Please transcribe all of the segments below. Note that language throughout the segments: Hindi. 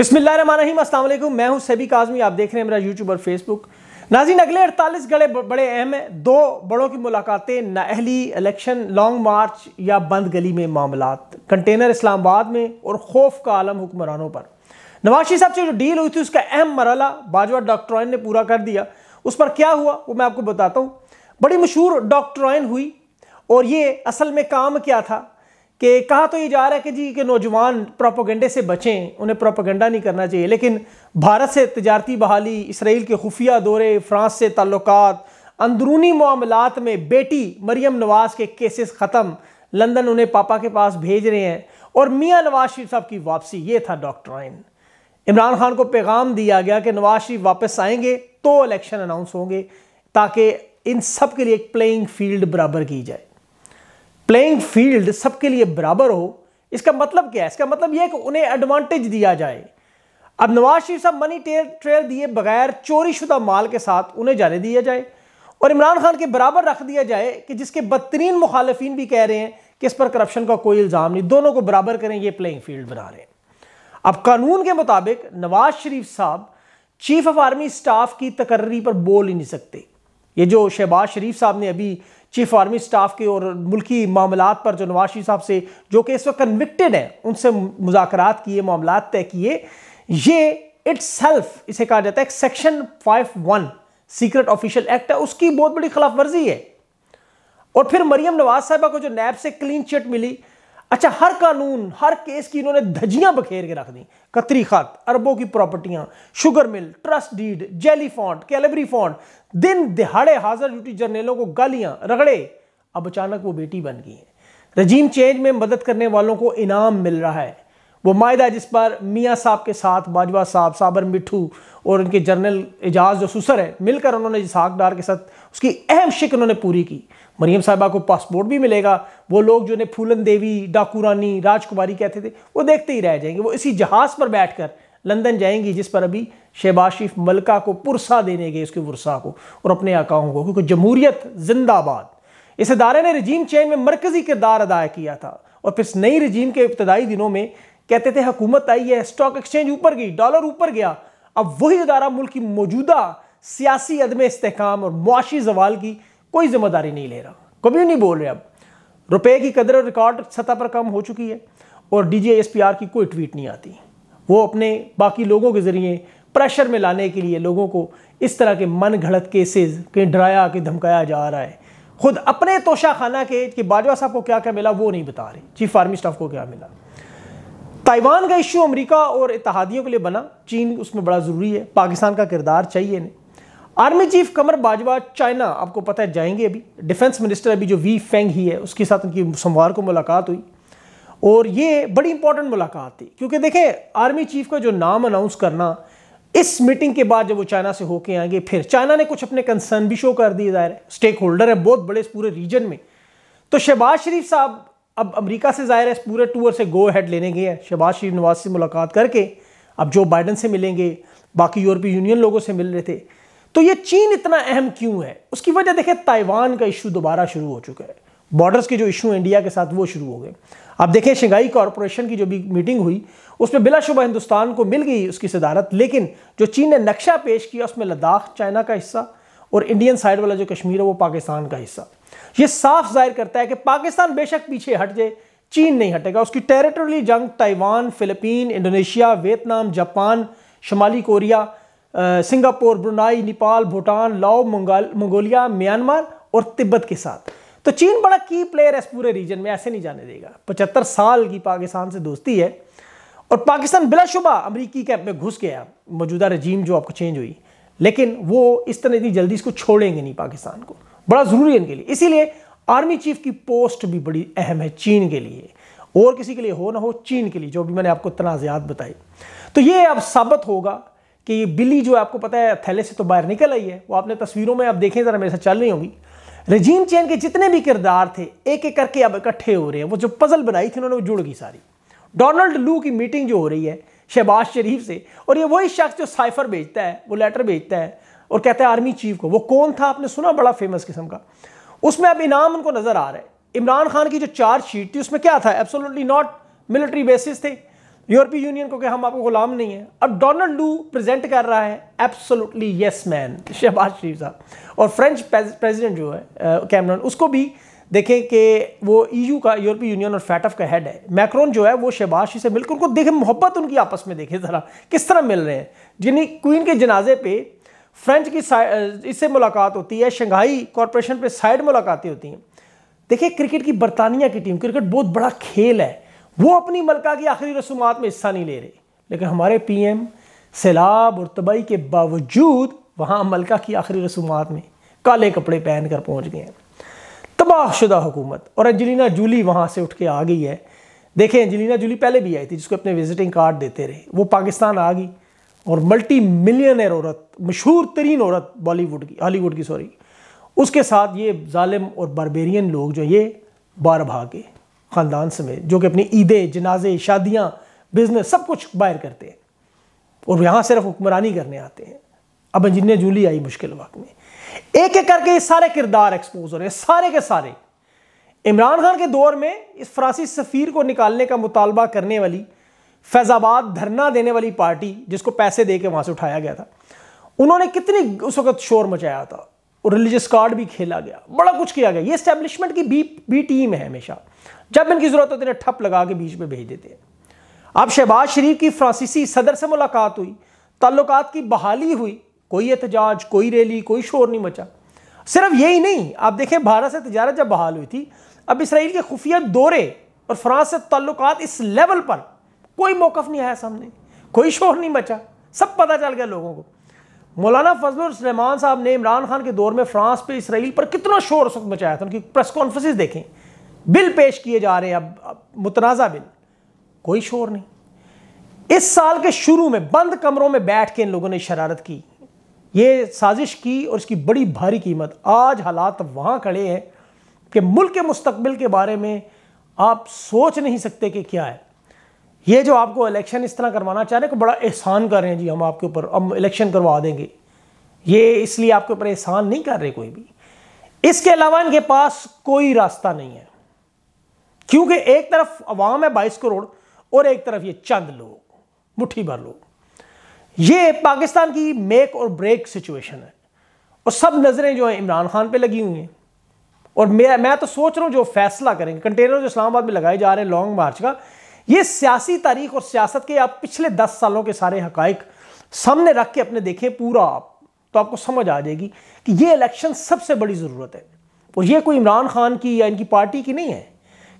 बिस्मिल्लाम मैं हूं सभी काजमी आप देख रहे हैं मेरा यूट्यूब और फेसबुक नाजीन अगले 48 गड़े बड़े अहम हैं दो बड़ों की मुलाकातें नाहली इलेक्शन लॉन्ग मार्च या बंद गली में मामला कंटेनर इस्लामाबाद में और खौफ का आलम हुक्मरानों पर नवाशी साहब से जो डील हुई थी उसका अहम मरला बाजवा डॉक्टर ने पूरा कर दिया उस पर क्या हुआ वो मैं आपको बताता हूँ बड़ी मशहूर डॉक्टर हुई और ये असल में काम क्या था कि कहा तो ये जा रहा है कि जी के नौजवान प्रोपोगंडे से बचें उन्हें प्रोपोगंडा नहीं करना चाहिए लेकिन भारत से तजारती बहाली इसराइल के खुफिया दौरे फ्रांस से ताल्लुक अंदरूनी मामलात में बेटी मरियम नवाज़ के केसेस ख़त्म लंदन उन्हें पापा के पास भेज रहे हैं और मियाँ नवाज शरीफ साहब की वापसी ये था डॉक्ट्राइन इमरान खान को पैगाम दिया गया कि नवाज शरीफ वापस आएंगे तो इलेक्शन अनाउंस होंगे ताकि इन सब के लिए एक प्लेइंग फील्ड बराबर की जाए प्लेइंग फील्ड सबके लिए बराबर हो इसका मतलब क्या है इसका मतलब यह है कि उन्हें एडवांटेज दिया जाए अब नवाज शरीफ साहब मनी ट्रेल दिए बगैर चोरीशुदा माल के साथ उन्हें जाने दिया जाए और इमरान खान के बराबर रख दिया जाए कि जिसके बदतरीन मुखालफी भी कह रहे हैं कि इस पर करप्शन का कोई इल्ज़ाम नहीं दोनों को बराबर करें ये प्लेइंग फील्ड बना रहे हैं अब कानून के मुताबिक नवाज शरीफ साहब चीफ ऑफ आर्मी स्टाफ की तकर्री पर बोल ही नहीं सकते ये जो शहबाज शरीफ साहब ने अभी चीफ आर्मी स्टाफ के और मुल्की मामला पर जो नवाज शरीफ साहब से जो कि इस वक्त कन्विक्टेड हैं उनसे मुजाकर किए मामला तय किए ये इट्स इसे कहा जाता है section five one secret official act है उसकी बहुत बड़ी खिलाफ वर्जी है और फिर मरियम नवाज साहबा को जो नैब से क्लीन चिट मिली अच्छा हर कानून हर केस की इन्होंने धजियां बखेर के रख दी कतरी खात अरबों की प्रॉपर्टियां शुगर मिल ट्रस्ट डीड जेली फॉन्ट कैलेबरी फॉन्ट दिन दिहाड़े हाजिर ड्यूटी जर्नलों को गालियां रगड़े अब अचानक वो बेटी बन गई है रजीम चेंज में मदद करने वालों को इनाम मिल रहा है वो माहा जिस पर मियाँ साहब के साथ बाजवा साहब साबर मिठू और उनके जनरल एजाज जो सुसर है मिलकर उन्होंने इसहाक डार के साथ उसकी अहम शिक उन्होंने पूरी की मरीम साहबा को पासपोर्ट भी मिलेगा वो लोग जो इन्हें फूलन देवी डाकू रानी राजकुमारी कहते थे वो देखते ही रह जाएंगे वो इसी जहाज़ पर बैठ कर लंदन जाएंगी जिस पर अभी शहबाज शरीफ मलका को पुरसा देने गए उसके वुरसा को और अपने अकाओं को क्योंकि जमहूरियत जिंदाबाद इस अदारे ने रजीम चैन में मरकज़ी किरदार अदा किया था और फिर नई रजीम के इब्तदाई दिनों में कहते थे हुकूमत आई है स्टॉक एक्सचेंज ऊपर गई डॉलर ऊपर गया अब वही अदारा मुल्क की मौजूदा सियासी अदम इसकाम और मुआशी जवाल की कोई जिम्मेदारी नहीं ले रहा कभी नहीं बोल रहे अब रुपये की कदर रिकॉर्ड सतह पर कम हो चुकी है और D G S P R की कोई ट्वीट नहीं आती वो अपने बाकी लोगों के ज़रिए प्रेशर में लाने के लिए लोगों को इस तरह के मन घड़त केसेज कहीं के डराया कहीं धमकाया जा रहा है खुद अपने तोशा खाना के कि बाजवा साहब को क्या क्या मिला वो नहीं बता रहे चीफ आर्मी स्टाफ को क्या मिला ताइवान का इश्यू अमेरिका और इतिहादियों के लिए बना चीन उसमें बड़ा ज़रूरी है पाकिस्तान का किरदार चाहिए इन्हें army chief Qamar Bajwa China आपको पता है जाएंगे अभी डिफेंस मिनिस्टर अभी जो वी फेंग ही है उसके साथ उनकी सोमवार को मुलाकात हुई और ये बड़ी इंपॉर्टेंट मुलाकात थी क्योंकि देखें आर्मी चीफ का जो नाम अनाउंस करना इस मीटिंग के बाद जब वो चाइना से होके आएंगे फिर चाइना ने कुछ अपने कंसर्न भी शो कर दिए जाहिर है स्टेक होल्डर है बहुत बड़े इस पूरे रीजन में तो शहबाज शरीफ साहब अब अमेरिका से जाहिर है इस पूरे टूर से गो हेड लेने गए हैं शहबाज शरीफ नवाज से मुलाकात करके अब जो बाइडन से मिलेंगे बाकी यूरोपीय यूनियन लोगों से मिल रहे थे तो ये चीन इतना अहम क्यों है उसकी वजह देखें ताइवान का इशू दोबारा शुरू हो चुका है बॉर्डर्स के जो इशू इंडिया के साथ वो शुरू हो गए अब देखें शंघाई कॉरपोरेशन की जो भी मीटिंग हुई उसमें बिलाशुबा हिंदुस्तान को मिल गई उसकी सदारत लेकिन जो चीन ने नक्शा पेश किया उसमें लद्दाख चाइना का हिस्सा और इंडियन साइड वाला जो कश्मीर है वो पाकिस्तान का हिस्सा ये साफ जाहिर करता है कि पाकिस्तान बेशक पीछे हट जाए चीन नहीं हटेगा उसकी टेरिटोरियल जंग Taiwan Philippine Indonesia Vietnam Japan शमाली Korea Singapore Brunei Nepal Bhutan Lao Mongolia Myanmar और तिब्बत के साथ तो चीन बड़ा की प्लेयर है इस पूरे रीजन में ऐसे नहीं जाने देगा पचहत्तर साल की पाकिस्तान से दोस्ती है और पाकिस्तान बिलाशुबा अमरीकी कैप में घुस गया मौजूदा रजीम जो आपको चेंज हुई लेकिन वो इस तरह इतनी जल्दी इसको छोड़ेंगे नहीं पाकिस्तान को बड़ा ज़रूरी है इनके लिए इसीलिए आर्मी चीफ की पोस्ट भी बड़ी अहम है चीन के लिए और किसी के लिए हो ना हो चीन के लिए जो भी मैंने आपको तनाज़ात बताई तो ये अब साबित होगा कि ये बिल्ली जो आपको पता है थैले से तो बाहर निकल आई है वो आपने तस्वीरों में आप देखें ज़रा मेरे साथ चल रही होंगी रजीम चैन के जितने भी किरदार थे एक एक करके अब इकट्ठे हो रहे हैं वो जो पज़ल बनाई थी उन्होंने वो जुड़ गई सारी डोनाल्ड लू की मीटिंग जो हो रही है शहबाज शरीफ से और ये वही शख्स जो साइफर भेजता है वो लेटर भेजता है और कहता है आर्मी चीफ को वो कौन था आपने सुना बड़ा फेमस किस्म का उसमें अब इनाम उनको नजर आ रहा है इमरान खान की जो चार्जशीट थी उसमें क्या था एब्सोल्युटली नॉट मिलिट्री बेसिस थे यूरोपीय यूनियन को कि हम आपको गुलाम नहीं है अब डोनाल्ड डू प्रेजेंट कर रहा है absolutely yes man Shehbaz Sharif साहब और फ्रेंच प्रेजिडेंट जो है कैमरन उसको भी देखें कि वो ईयू e का यूरोपीय यूनियन और फैटफ का हेड है मैक्रोन जो है वो शहबाज से मिलकर उनको देखें मोहब्बत उनकी आपस में देखें ज़रा किस तरह मिल रहे हैं जिन्हें क्वीन के जनाजे पे फ्रेंच की इससे मुलाकात होती है शंघाई कॉरपोरेशन पे साइड मुलाकातें होती हैं देखिए क्रिकेट की बरतानिया की टीम क्रिकेट बहुत बड़ा खेल है वो अपनी मलका की आखिरी रसूमात में हिस्सा नहीं ले रहे लेकिन हमारे पीएम सैलाब और तबाही के बावजूद वहाँ मलका की आखिरी रसूमात में काले कपड़े पहन कर पहुँच गए हैं तबाहशुदा हुकूमत और एंजलिना जूली वहाँ से उठ के आ गई है देखें एंजलिना जूली पहले भी आई थी जिसको अपने विजिटिंग कार्ड देते रहे वो पाकिस्तान आ गई और मल्टी मिलियनर औरत मशहूर तरीन औरत बॉलीवुड की हॉलीवुड की सॉरी उसके साथ ये ालिम और बारबेरियन लोग जो ये बार भागे ख़ानदान समेत जो कि अपनी ईदें जनाजे शादियाँ बिजनेस सब कुछ बाहर करते हैं और यहाँ सिर्फ हुक्मरानी करने आते हैं अब अंजिन्य जूली आई मुश्किल वक्त में एक एक करके ये सारे किरदार एक्सपोज हो रहे हैं सारे के सारे इमरान खान के दौर में इस फ्रांसी सफ़ीर को निकालने का मुतालबा करने वाली फैजाबाद धरना देने वाली पार्टी जिसको पैसे दे के वहाँ से उठाया गया था उन्होंने कितनी उस वक्त शोर मचाया था और रिलीजियस कार्ड भी खेला गया बड़ा कुछ किया गया ये स्टैब्लिशमेंट की भी भी टीम है हमेशा जब इनकी ज़रूरत होती है ठप लगा के बीच में भेज देते हैं अब शहबाज शरीफ की फ्रांसीसी सदर से मुलाकात हुई ताल्लुक की बहाली हुई कोई एहतजाज कोई रैली कोई शोर नहीं मचा सिर्फ यही नहीं आप देखें भारत से तजारत जब बहाल हुई थी अब इसराइल के खुफिया दौरे और फ्रांस से ताल्लुक इस लेवल पर कोई मौकफ नहीं आया सामने कोई शोर नहीं बचा सब पता चल गया लोगों को मौलाना फजल सलेमान साहब ने इमरान खान के दौर में फ्रांस पे इसराइल पर कितना शोर उस मचाया था उनकी प्रेस कॉन्फ्रेंस देखें बिल पेश किए जा रहे हैं अब, अब मुतनाज़ा बिल कोई शोर नहीं इस साल के शुरू में बंद कमरों में बैठ के इन लोगों ने शरारत की ये साजिश की और इसकी बड़ी भारी कीमत आज हालात वहाँ खड़े हैं कि मुल्क के मुस्तबिल के बारे में आप सोच नहीं सकते कि क्या है ये जो आपको इलेक्शन इस तरह करवाना चाह रहे हैं बड़ा एहसान कर रहे हैं जी हम आपके ऊपर हम इलेक्शन करवा देंगे ये इसलिए आपके ऊपर एहसान नहीं कर रहे कोई भी इसके अलावा इनके पास कोई रास्ता नहीं है क्योंकि एक तरफ अवाम है बाईस करोड़ और एक तरफ ये चंद लोग मुठ्ठी भर लोग ये पाकिस्तान की मेक और ब्रेक सिचुएशन है और सब नज़रें जो है इमरान खान पे लगी हुई हैं और मैं मैं तो सोच रहा हूँ जो फैसला करेंगे कंटेनर जो इस्लामाबाद में लगाए जा रहे हैं लॉन्ग मार्च का ये सियासी तारीख और सियासत के आप पिछले दस सालों के सारे हक सामने रख के अपने देखें पूरा आप तो आपको समझ आ जाएगी कि ये इलेक्शन सबसे बड़ी ज़रूरत है और ये कोई इमरान खान की या इनकी पार्टी की नहीं है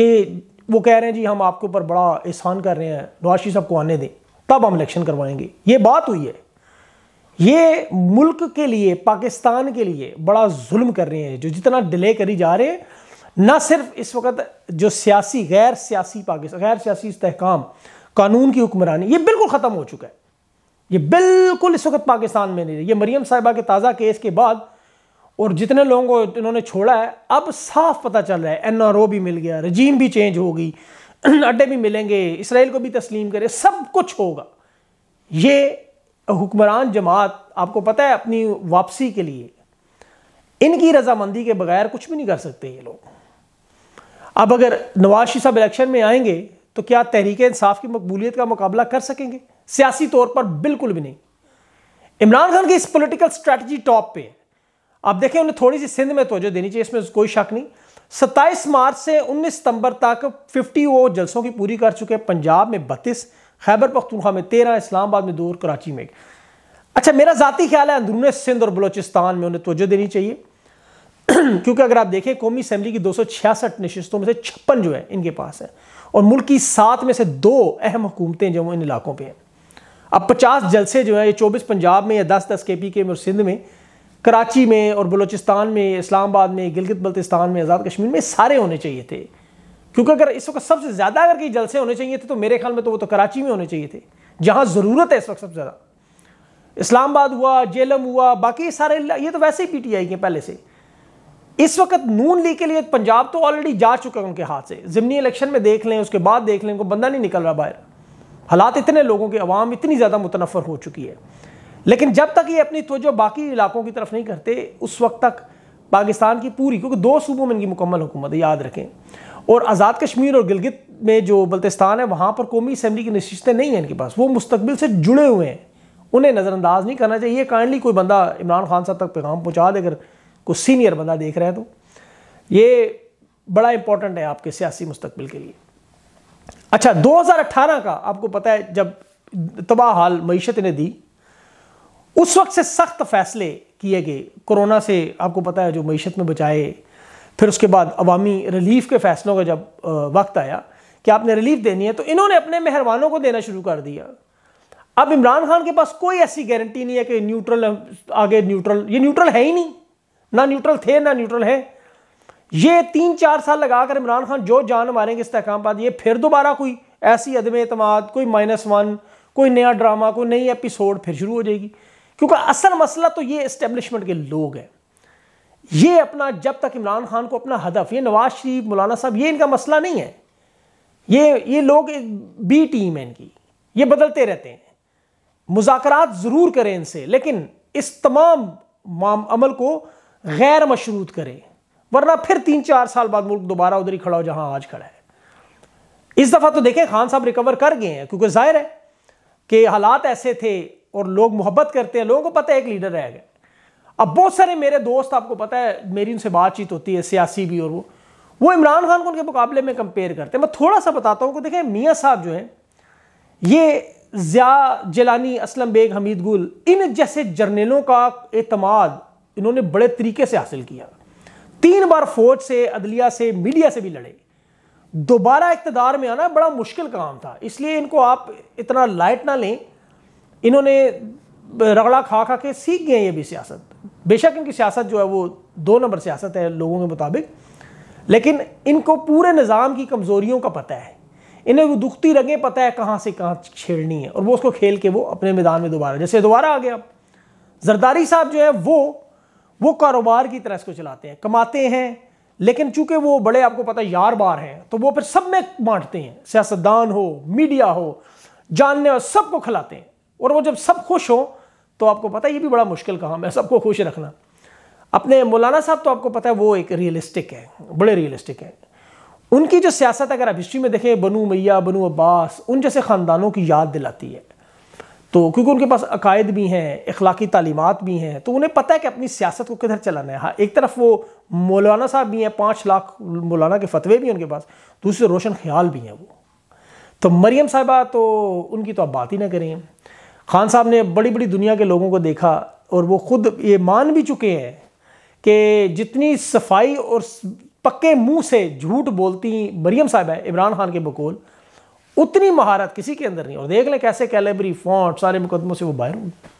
कि वो कह रहे हैं जी हम आपके ऊपर बड़ा एहसान कर रहे हैं नवाशी साहब को आने दें तब हम इलेक्शन करवाएंगे ये बात हुई है ये मुल्क के लिए पाकिस्तान के लिए बड़ा जुल्म कर रहे हैं जो जितना डिले करी जा रहे हैं न सिर्फ इस वक्त जो सियासी गैर सियासी पाकिस्तान गैर सियासी इसकाम कानून की हुक्मरानी ये बिल्कुल ख़त्म हो चुका है ये बिल्कुल इस वक्त पाकिस्तान में नहीं ये मरीम साहिबा के ताज़ा केस के बाद और जितने लोगों को इन्होंने छोड़ा है अब साफ पता चल रहा है एन आर ओ भी मिल गया रजीम भी चेंज हो गई अड्डे भी मिलेंगे इसराइल को भी तस्लीम करे सब कुछ होगा ये हुक्मरान जमात आपको पता है अपनी वापसी के लिए इनकी रजामंदी के बगैर कुछ भी नहीं कर सकते ये लोग अब अगर नवाज साहब इलेक्शन में आएंगे तो क्या तहरीक इंसाफ की मकबूलियत का मुकाबला कर सकेंगे सियासी तौर पर बिल्कुल भी नहीं इमरान खान की इस पोलिटिकल स्ट्रैटेजी टॉप पे है आप देखें उन्हें थोड़ी सी सिंध में तोजह देनी चाहिए इसमें कोई शक नहीं सत्ताईस मार्च से उन्नीस सितंबर तक फिफ्टी वो जलसों की पूरी कर चुके हैं पंजाब में बत्तीस खैबर पख्तूनखा में तेरह इस्लामाबाद में दो और कराची में अच्छा मेरा ज़ाती ख्याल है अंदरून सिंध और बलोचिस्तान में उन्हें तोजह देनी चाहिए क्योंकि अगर आप देखें कौमी असम्बली की दो सौ छियासठ नशस्तों में से छप्पन जो है इनके पास है और मुल्क की सात में से दो अहम हुकूमतें जो इन इलाकों पर हैं अब पचास जलसे जो है ये चौबीस पंजाब में या दस दस के पी के में और सिंध में कराची में और बलोचिस्तान में इस्लामाबाद में गिलगित बल्तिस्तान में आज़ाद कश्मीर में सारे होने चाहिए थे क्योंकि अगर इस वक्त सबसे ज़्यादा अगर कहीं जलसे होने चाहिए थे तो मेरे ख्याल में तो वो तो कराची में होने चाहिए थे जहाँ ज़रूरत है इस वक्त सबसे ज़्यादा इस्लामाबाद हुआ जेलम हुआ बाकी सारे ये तो वैसे ही पी टी आई के पहले से इस वक्त नून लीग के लिए पंजाब तो ऑलरेडी जा चुका है उनके हाथ से जिमनी इलेक्शन में देख लें उसके बाद देख लें उनको बंदा नहीं निकल रहा बाहर हालात इतने लोगों के अवाम इतनी ज़्यादा मुतनफ़र हो चुकी है लेकिन जब तक ये अपनी तोजो बाकी इलाकों की तरफ नहीं करते उस वक्त तक पाकिस्तान की पूरी क्योंकि दो सूबों में इनकी मुकम्मल हुकूमत याद रखें और आज़ाद कश्मीर और गिलगित में जो बल्तिस्तान है वहाँ पर कौमी असम्बली की नशस्तें नहीं हैं इनके पास वो मुस्तबिल से जुड़े हुए हैं उन्हें नज़रअंदाज नहीं करना चाहिए काइंडली कोई बंदा इमरान खान साहब तक पैगाम पहुँचा दे अगर को सीनियर बंदा देख रहे हैं तो ये बड़ा इंपॉर्टेंट है आपके सियासी मुस्तकबिल के लिए अच्छा 2018 का आपको पता है जब तबाह हाल मीशत ने दी उस वक्त से सख्त फैसले किए गए कोरोना से आपको पता है जो मीशत में बचाए फिर उसके बाद अवामी रिलीफ के फैसलों का जब वक्त आया कि आपने रिलीफ देनी है तो इन्होंने अपने मेहरबानों को देना शुरू कर दिया अब इमरान खान के पास कोई ऐसी गारंटी नहीं है कि न्यूट्रल आगे न्यूट्रल ये न्यूट्रल है ही नहीं ना न्यूट्रल थे ना न्यूट्रल हैं ये तीन चार साल लगाकर इमरान खान जो जान मारेंगे इस्तेकाम पर ये फिर दोबारा कोई ऐसी अदम अतमाद कोई माइनस वन कोई नया ड्रामा कोई नई एपिसोड फिर शुरू हो जाएगी क्योंकि असल मसला तो ये इस्टेब्लिशमेंट के लोग हैं ये अपना जब तक इमरान खान को अपना हदफ ये नवाज शरीफ मौलाना साहब ये इनका मसला नहीं है ये ये लोग बी टीम है इनकी ये बदलते रहते हैं मुजाकरात ज़रूर करें इनसे लेकिन इस तमाम अमल को गैर मशरूत करे वरना फिर तीन चार साल बाद मुल्क दोबारा उधर ही खड़ा हो जहां आज खड़ा है इस दफ़ा तो देखें खान साहब रिकवर कर गए हैं क्योंकि जाहिर है कि हालात ऐसे थे और लोग मोहब्बत करते हैं लोगों को पता है एक लीडर रह गए अब बहुत सारे मेरे दोस्त आपको पता है मेरी उनसे बातचीत होती है सियासी भी और वो वो इमरान खान को उनके मुकाबले में कंपेयर करते हैं मैं थोड़ा सा बताता हूँ कि देखें मियाँ साहब जो हैं ये ज़िया जलानी असलम बेग हमीद गुल इन जैसे जर्नलों का अतमाद इन्होंने बड़े तरीके से हासिल किया तीन बार फौज से अदलिया से मीडिया से भी लड़े दोबारा इकतदार में आना बड़ा मुश्किल काम था इसलिए इनको आप इतना लाइट ना लें इन्होंने रगड़ा खा खा के सीख गए ये भी सियासत बेशक इनकी सियासत जो है वो दो नंबर सियासत है लोगों के मुताबिक लेकिन इनको पूरे निज़ाम की कमज़ोरियों का पता है इन्हें वो दुखती रगें पता है कहाँ से कहाँ छेड़नी है और वो उसको खेल के वो अपने मैदान में दोबारा जैसे दोबारा आ गया जरदारी साहब जो है वो वो कारोबार की तरह इसको चलाते हैं कमाते हैं लेकिन चूंकि वो बड़े आपको पता है यार बार हैं तो वो फिर सब में बांटते हैं सियासतदान हो मीडिया हो जानने हो सबको खिलाते हैं और वो जब सब खुश हो तो आपको पता है ये भी बड़ा मुश्किल काम है सबको खुश रखना अपने मौलाना साहब तो आपको पता है वो एक रियलिस्टिक है बड़े रियलिस्टिक है उनकी जो सियासत अगर आप हिस्ट्री में देखें बनू मैया बनू अब्बास उन जैसे ख़ानदानों की याद दिलाती है तो क्योंकि उनके पास अकायद भी हैं अखलाकी तालीमत भी हैं तो उन्हें पता है कि अपनी सियासत को किधर चलाना है हाँ एक तरफ वो मौलाना साहब भी हैं पाँच लाख मौलाना के फतवे भी हैं उनके पास दूसरे रोशन ख्याल भी हैं वो तो मरियम साहबा तो उनकी तो आप बात ही ना करें खान साहब ने बड़ी बड़ी दुनिया के लोगों को देखा और वो खुद ये मान भी चुके हैं कि जितनी सफाई और पक्के मुंह से झूठ बोलती मरियम साहब है इमरान खान के बकोल उतनी महारत किसी के अंदर नहीं और देख लें कैसे कैलेबरी फॉन्ट सारे मुकदमों से वो बाहर होंगे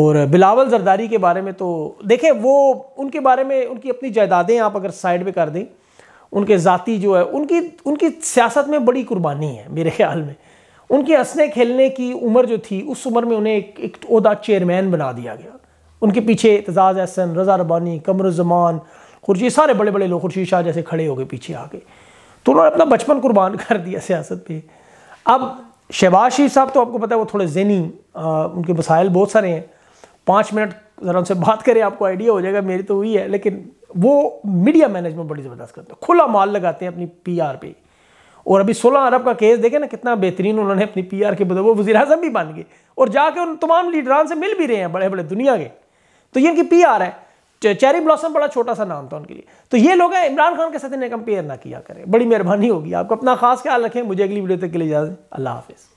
और बिलावल जरदारी के बारे में तो देखें वो उनके बारे में उनकी अपनी जायदादें आप अगर साइड पे कर दें उनके ज़ाती जो है उनकी उनकी सियासत में बड़ी कुर्बानी है मेरे ख्याल में उनके हंसने खेलने की उम्र जो थी उस उम्र में उन्हें एक एक अहदा चेयरमैन बना दिया गया उनके पीछे एतजाज़ अहसन रज़ा रबानी कमर खुर्शीद खुर्शी सारे बड़े बड़े लोग खुर्शी शाह जैसे खड़े हो गए पीछे गए तो उन्होंने अपना बचपन कुर्बान कर दिया सियासत पे अब शहबाज शरीफ साहब तो आपको पता है वो थोड़े जहनी उनके मसाइल बहुत सारे हैं पाँच मिनट ज़रा उनसे बात करें आपको आइडिया हो जाएगा मेरी तो हुई है लेकिन वो मीडिया मैनेजमेंट बड़ी ज़बरदस्त करते हैं खुला माल लगाते हैं अपनी पी आर पे और अभी सोलह अरब का केस देखें ना कितना बेहतरीन उन्होंने अपनी पी आर के बदल वो वजी अजम भी बन गए और जाके उन तमाम लीडरान से मिल भी रहे हैं बड़े बड़े दुनिया के तो ये इनकी पी आर है चेरी ब्लॉसम बड़ा छोटा सा नाम था उनके लिए तो ये लोग हैं इमरान खान के साथ इन्हें कंपेयर ना किया करें बड़ी मेहरबानी होगी आपको अपना खास ख्याल रखें मुझे अगली वीडियो तक के लिए इजाज़त अल्लाह हाफिज़